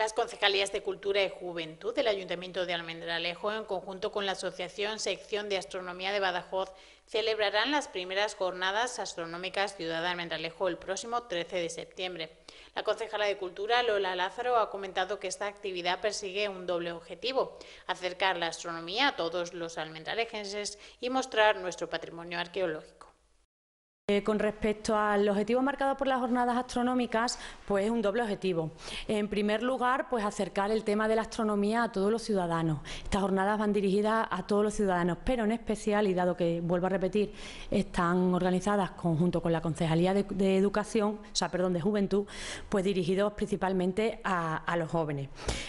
Las concejalías de Cultura y Juventud del Ayuntamiento de Almendralejo, en conjunto con la Asociación Sección de Astronomía de Badajoz, celebrarán las primeras jornadas astronómicas Ciudad de Almendralejo el próximo 13 de septiembre. La concejala de Cultura, Lola Lázaro, ha comentado que esta actividad persigue un doble objetivo, acercar la astronomía a todos los almendralejenses y mostrar nuestro patrimonio arqueológico. Eh, con respecto al objetivo marcado por las jornadas astronómicas, pues es un doble objetivo. En primer lugar, pues acercar el tema de la astronomía a todos los ciudadanos. Estas jornadas van dirigidas a todos los ciudadanos, pero en especial, y dado que, vuelvo a repetir, están organizadas conjunto con la Concejalía de, Educación, o sea, perdón, de Juventud, pues dirigidos principalmente a, los jóvenes.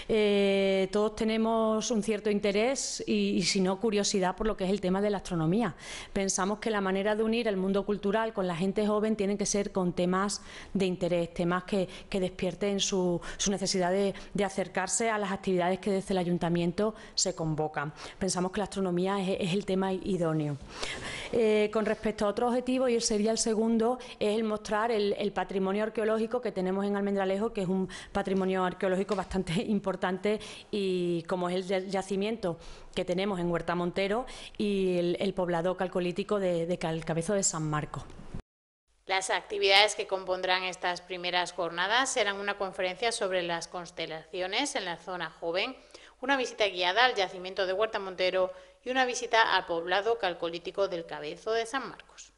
Eh, todos tenemos un cierto interés y, y si no, curiosidad por lo que es el tema de la astronomía. Pensamos que la manera de unir el mundo cultural con la gente joven tienen que ser con temas de interés, temas que, despierten su, necesidad de, acercarse a las actividades que desde el ayuntamiento se convocan. Pensamos que la astronomía es, el tema idóneo. Eh, con respecto a otro objetivo, y sería el segundo, es el mostrar el, patrimonio arqueológico que tenemos en Almendralejo, que es un patrimonio arqueológico bastante importante y como es el yacimiento que tenemos en Huerta Montero y el, poblado calcolítico de, de Calcabezo de San Marcos. Las actividades que compondrán estas primeras jornadas serán una conferencia sobre las constelaciones en la zona joven, una visita guiada al yacimiento de Huerta Montero y una visita al poblado calcolítico del Cabezo de San Marcos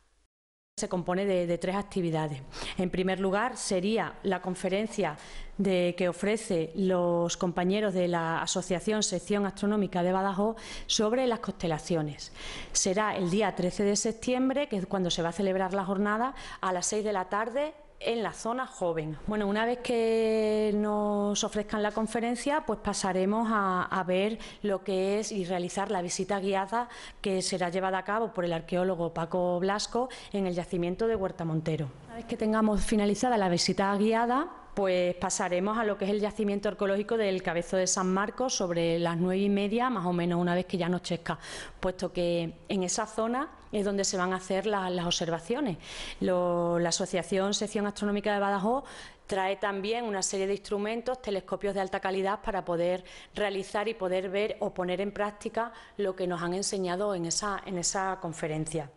se compone de, tres actividades. En primer lugar, sería la conferencia de, que ofrece los compañeros de la Asociación Sección Astronómica de Badajoz sobre las constelaciones. Será el día 13 de septiembre, que es cuando se va a celebrar la jornada, a las 6 de la tarde en la zona joven. Bueno, una vez que nos ofrezcan la conferencia, pues pasaremos a, a, ver lo que es y realizar la visita guiada que será llevada a cabo por el arqueólogo Paco Blasco en el yacimiento de Huerta Montero. Una vez que tengamos finalizada la visita guiada, pues pasaremos a lo que es el yacimiento arqueológico del Cabezo de San Marcos sobre las nueve y media, más o menos una vez que ya anochezca, puesto que en esa zona es donde se van a hacer las observaciones. la Asociación Sección Astronómica de Badajoz trae también una serie de instrumentos, telescopios de alta calidad para poder realizar y poder ver o poner en práctica lo que nos han enseñado en esa, en esa conferencia.